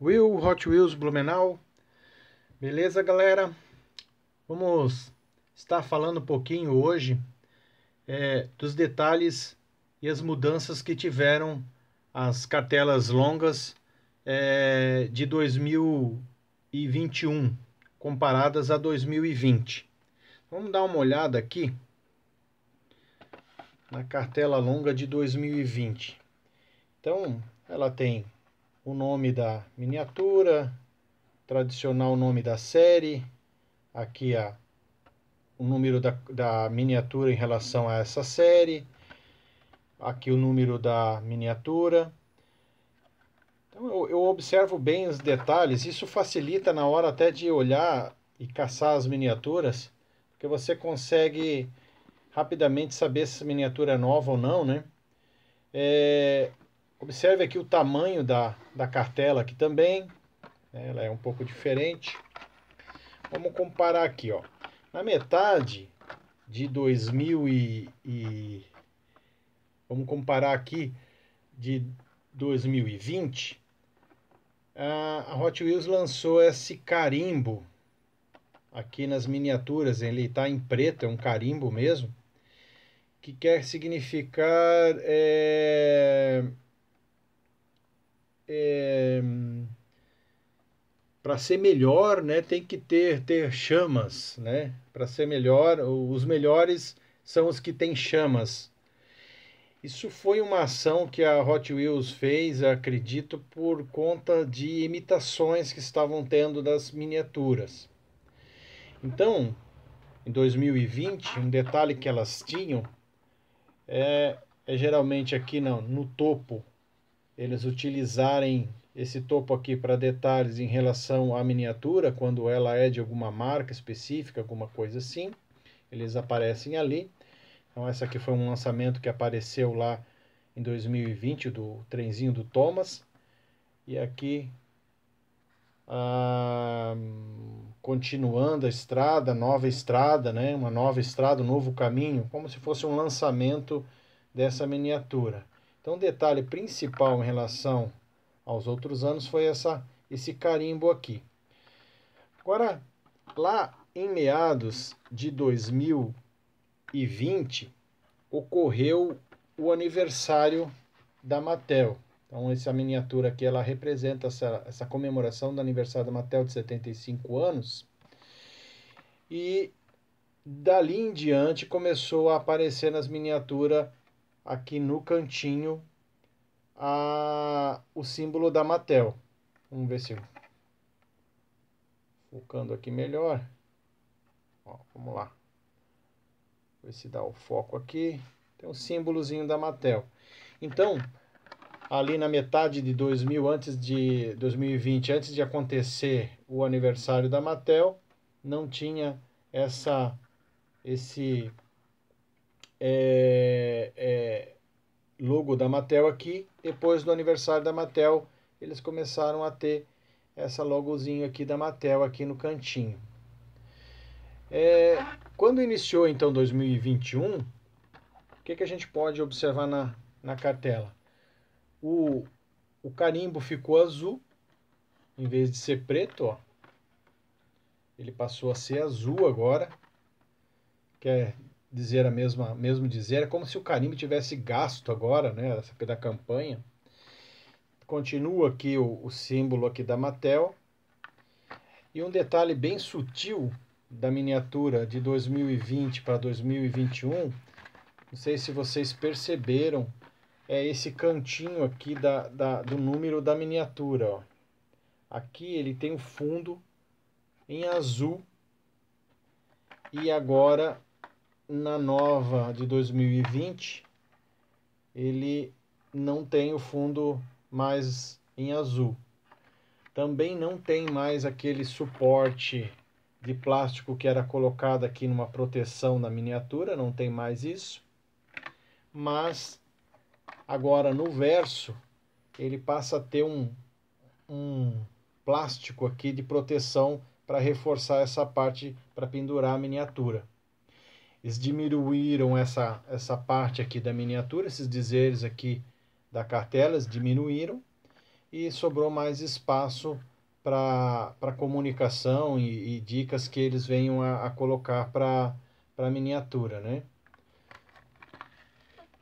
Will Hot Wheels Blumenau. Beleza, galera? Vamos estar falando um pouquinho hoje é, dos detalhes e as mudanças que tiveram as cartelas longas é, de 2021 comparadas a 2020. Vamos dar uma olhada aqui na cartela longa de 2020. Então, ela tem o nome da miniatura, tradicional nome da série, aqui a, o número da, da miniatura em relação a essa série, aqui o número da miniatura. Então eu, eu observo bem os detalhes, isso facilita na hora até de olhar e caçar as miniaturas, porque você consegue rapidamente saber se a miniatura é nova ou não, né? É, Observe aqui o tamanho da, da cartela aqui também. Né? Ela é um pouco diferente. Vamos comparar aqui, ó. Na metade de 2000 e, e vamos comparar aqui de 2020, a Hot Wheels lançou esse carimbo aqui nas miniaturas. Ele está em preto, é um carimbo mesmo, que quer significar é, é, eh, para ser melhor, né, tem que ter ter chamas, né? Para ser melhor, os melhores são os que têm chamas. Isso foi uma ação que a Hot Wheels fez, acredito, por conta de imitações que estavam tendo das miniaturas. Então, em 2020, um detalhe que elas tinham é, é geralmente aqui no, no topo eles utilizarem esse topo aqui para detalhes em relação à miniatura, quando ela é de alguma marca específica, alguma coisa assim, eles aparecem ali. Então essa aqui foi um lançamento que apareceu lá em 2020 do trenzinho do Thomas. E aqui ah, continuando a estrada, nova estrada, né? uma nova estrada, um novo caminho, como se fosse um lançamento dessa miniatura. Então, o detalhe principal em relação aos outros anos foi essa, esse carimbo aqui. Agora, lá em meados de 2020, ocorreu o aniversário da Matel. Então, essa miniatura aqui, ela representa essa, essa comemoração do aniversário da Matel de 75 anos. E dali em diante começou a aparecer nas miniaturas aqui no cantinho a, o símbolo da Mattel. Vamos ver se eu... focando aqui melhor. Ó, vamos lá. Ver se dá o foco aqui. Tem um símbolozinho da Mattel. Então, ali na metade de 2000 antes de 2020, antes de acontecer o aniversário da Mattel, não tinha essa esse é, é, logo da Mattel aqui. Depois do aniversário da Mattel, eles começaram a ter essa logozinho aqui da Mattel aqui no cantinho. É, quando iniciou então 2021, o que, que a gente pode observar na, na cartela? O, o carimbo ficou azul, em vez de ser preto, ó. Ele passou a ser azul agora, que é dizer a mesma mesmo dizer, é como se o carimbo tivesse gasto agora, né, essa da campanha. Continua aqui o, o símbolo aqui da Mattel. E um detalhe bem sutil da miniatura de 2020 para 2021, não sei se vocês perceberam, é esse cantinho aqui da, da, do número da miniatura. Ó. Aqui ele tem o fundo em azul e agora na nova de 2020 ele não tem o fundo mais em azul. Também não tem mais aquele suporte de plástico que era colocado aqui numa proteção na miniatura, não tem mais isso. Mas agora no verso ele passa a ter um, um plástico aqui de proteção para reforçar essa parte para pendurar a miniatura. Eles diminuíram essa, essa parte aqui da miniatura, esses dizeres aqui da cartela, eles diminuíram e sobrou mais espaço para comunicação e, e, dicas que eles venham a, a colocar para a miniatura, né?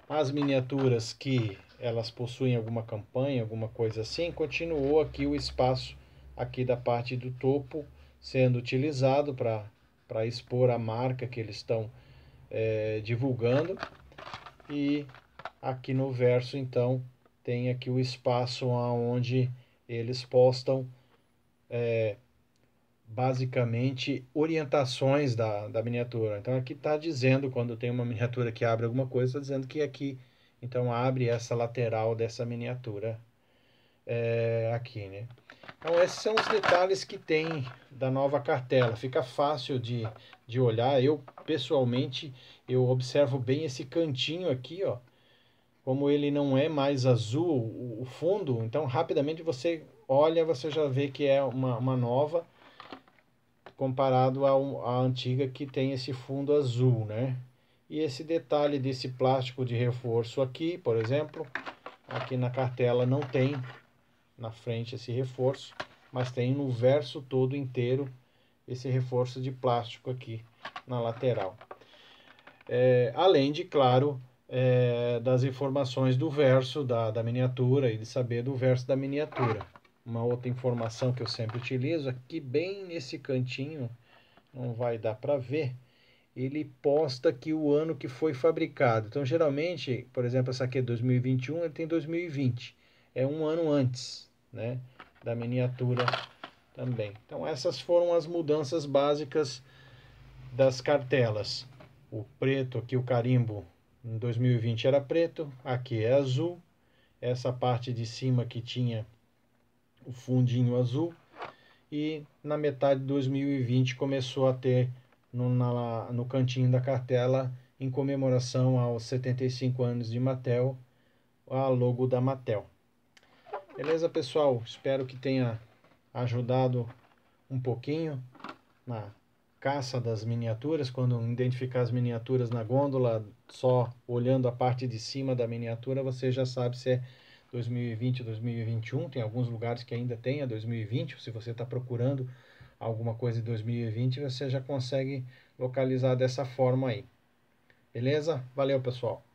As miniaturas que elas possuem alguma campanha, alguma coisa assim, continuou aqui o espaço aqui da parte do topo sendo utilizado para expor a marca que eles estão é, divulgando. E aqui no verso, então, tem aqui o espaço onde eles postam é, basicamente orientações da, da miniatura. Então aqui está dizendo, quando tem uma miniatura que abre alguma coisa, está dizendo que aqui então abre essa lateral dessa miniatura é, aqui, né? Então, esses são os detalhes que tem da nova cartela. Fica fácil de, de olhar. Eu, pessoalmente, eu observo bem esse cantinho aqui, ó. Como ele não é mais azul, o, fundo, então rapidamente você olha, você já vê que é uma, uma nova comparado à, a antiga que tem esse fundo azul, né? E esse detalhe desse plástico de reforço aqui, por exemplo, aqui na cartela não tem, na frente esse reforço, mas tem no verso todo inteiro esse reforço de plástico aqui na lateral. É, além de, claro, é, das informações do verso da, da miniatura e de saber do verso da miniatura. Uma outra informação que eu sempre utilizo aqui, é bem nesse cantinho, não vai dar para ver, ele posta aqui o ano que foi fabricado. Então, geralmente, por exemplo, essa aqui é 2021, ele tem 2020. É um ano antes, né, da miniatura também. Então essas foram as mudanças básicas das cartelas. O preto aqui, o carimbo, em 2020 era preto, aqui é azul. Essa parte de cima que tinha o fundinho azul. E na metade de 2020 começou a ter no, na, no cantinho da cartela, em comemoração aos 75 anos de Mattel, a logo da Mattel. Beleza, pessoal? Espero que tenha ajudado um pouquinho na caça das miniaturas, quando identificar as miniaturas na gôndola, só olhando a parte de cima da miniatura, você já sabe se é 2020, 2021, tem alguns lugares que ainda tem a 2020, se você está procurando alguma coisa de 2020, você já consegue localizar dessa forma aí. Beleza? Valeu, pessoal!